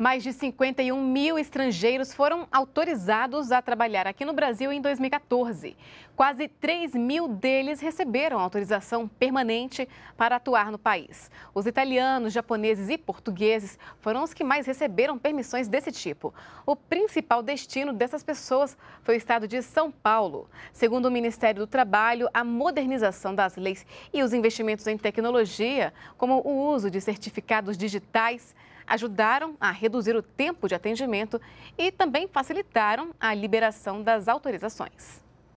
Mais de 51 mil estrangeiros foram autorizados a trabalhar aqui no Brasil em 2014. Quase 3 mil deles receberam autorização permanente para atuar no país. Os italianos, japoneses e portugueses foram os que mais receberam permissões desse tipo. O principal destino dessas pessoas foi o estado de São Paulo. Segundo o Ministério do Trabalho, a modernização das leis e os investimentos em tecnologia, como o uso de certificados digitais, ajudaram a reduzir o tempo de atendimento e também facilitaram a liberação das autorizações.